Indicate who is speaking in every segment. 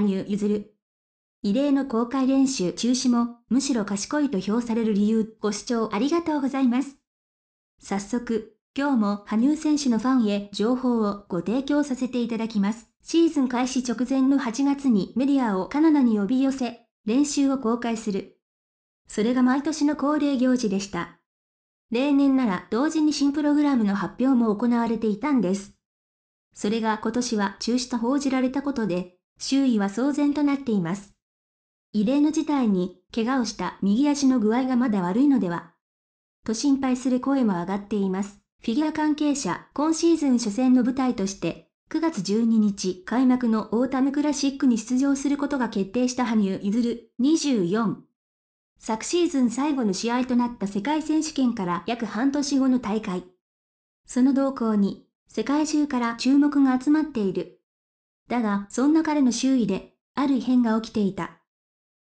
Speaker 1: 羽生結弦。異例の公開練習中止も、むしろ賢いと評される理由、ご視聴ありがとうございます。早速、今日も羽生選手のファンへ情報をご提供させていただきます。シーズン開始直前の8月にメディアをカナダに呼び寄せ、練習を公開する。それが毎年の恒例行事でした。例年なら同時に新プログラムの発表も行われていたんです。それが今年は中止と報じられたことで、周囲は騒然となっています。異例の事態に、怪我をした右足の具合がまだ悪いのではと心配する声も上がっています。フィギュア関係者、今シーズン初戦の舞台として、9月12日開幕のオータムクラシックに出場することが決定した羽生結弦24。昨シーズン最後の試合となった世界選手権から約半年後の大会。その動向に、世界中から注目が集まっている。だが、そんな彼の周囲で、ある異変が起きていた。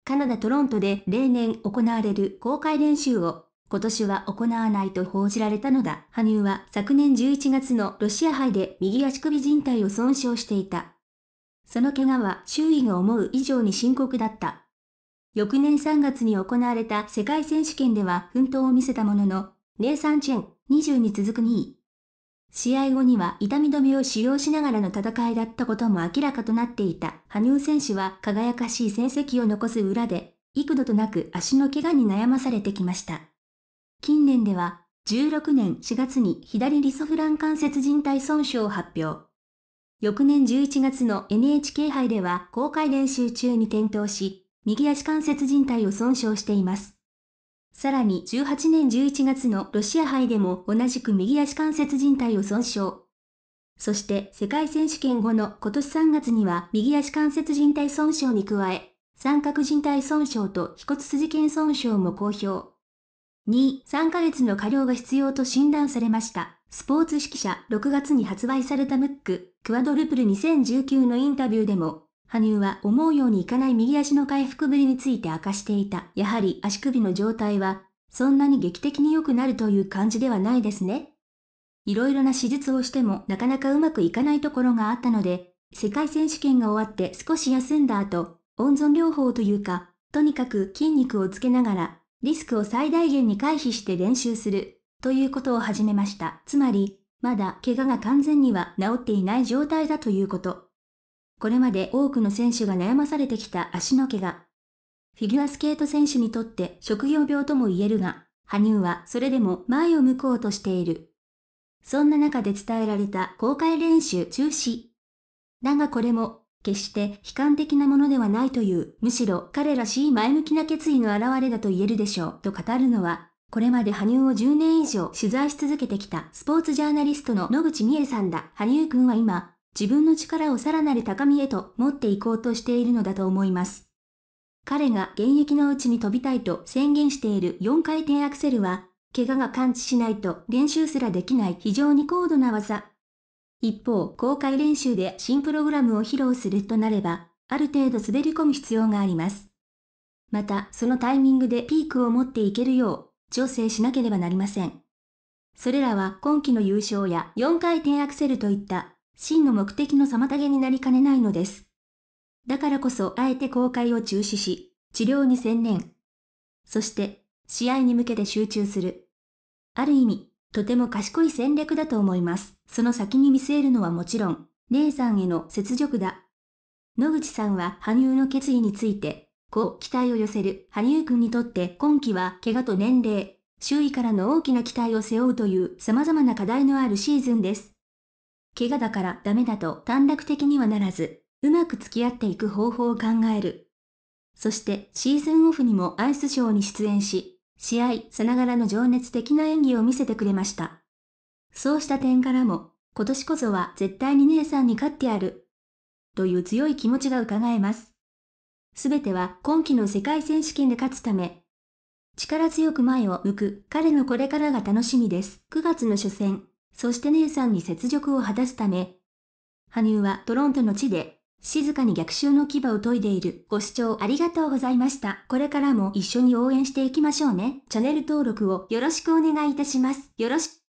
Speaker 1: カナダ・トロントで例年行われる公開練習を、今年は行わないと報じられたのだ。羽生は昨年11月のロシア杯で右足首靭帯を損傷していた。その怪我は周囲が思う以上に深刻だった。翌年3月に行われた世界選手権では奮闘を見せたものの、ネイサン・チェン、20に続く2位、試合後には痛み止めを使用しながらの戦いだったことも明らかとなっていた羽生選手は輝かしい成績を残す裏で、幾度となく足の怪我に悩まされてきました。近年では、16年4月に左リソフラン関節靭帯損傷を発表。翌年11月の NHK 杯では公開練習中に転倒し、右足関節靭帯を損傷しています。さらに18年11月のロシア杯でも同じく右足関節靭帯を損傷。そして世界選手権後の今年3月には右足関節靭帯損傷に加え、三角靭帯損傷と飛骨筋腱損傷も公表。2、3ヶ月の過量が必要と診断されました。スポーツ指揮者6月に発売されたムック、クワドルプル2019のインタビューでも、羽生は思うようにいかない右足の回復ぶりについて明かしていた。やはり足首の状態は、そんなに劇的に良くなるという感じではないですね。いろいろな手術をしてもなかなかうまくいかないところがあったので、世界選手権が終わって少し休んだ後、温存療法というか、とにかく筋肉をつけながら、リスクを最大限に回避して練習する、ということを始めました。つまり、まだ怪我が完全には治っていない状態だということ。これまで多くの選手が悩まされてきた足の怪我。フィギュアスケート選手にとって職業病とも言えるが、羽生はそれでも前を向こうとしている。そんな中で伝えられた公開練習中止。だがこれも、決して悲観的なものではないという、むしろ彼らしい前向きな決意の表れだと言えるでしょう、と語るのは、これまで羽生を10年以上取材し続けてきたスポーツジャーナリストの野口美恵さんだ。羽生くんは今、自分の力をさらなる高みへと持っていこうとしているのだと思います。彼が現役のうちに飛びたいと宣言している4回転アクセルは、怪我が感知しないと練習すらできない非常に高度な技。一方、公開練習で新プログラムを披露するとなれば、ある程度滑り込む必要があります。また、そのタイミングでピークを持っていけるよう、調整しなければなりません。それらは今季の優勝や4回転アクセルといった真の目的の妨げになりかねないのです。だからこそあえて公開を中止し、治療に専念。そして、試合に向けて集中する。ある意味、とても賢い戦略だと思います。その先に見据えるのはもちろん、姉さんへの雪辱だ。野口さんは羽生の決意について、こう期待を寄せる羽生君にとって今季は怪我と年齢、周囲からの大きな期待を背負うという様々な課題のあるシーズンです。怪我だからダメだと短絡的にはならず、うまく付き合っていく方法を考える。そしてシーズンオフにもアイスショーに出演し、試合さながらの情熱的な演技を見せてくれました。そうした点からも、今年こそは絶対に姉さんに勝ってやる。という強い気持ちが伺えます。すべては今季の世界選手権で勝つため、力強く前を向く彼のこれからが楽しみです。9月の初戦。そして姉さんに雪辱を果たすため、羽生はトロントの地で、静かに逆襲の牙を研いでいる。ご視聴ありがとうございました。これからも一緒に応援していきましょうね。チャンネル登録をよろしくお願いいたします。よろしく。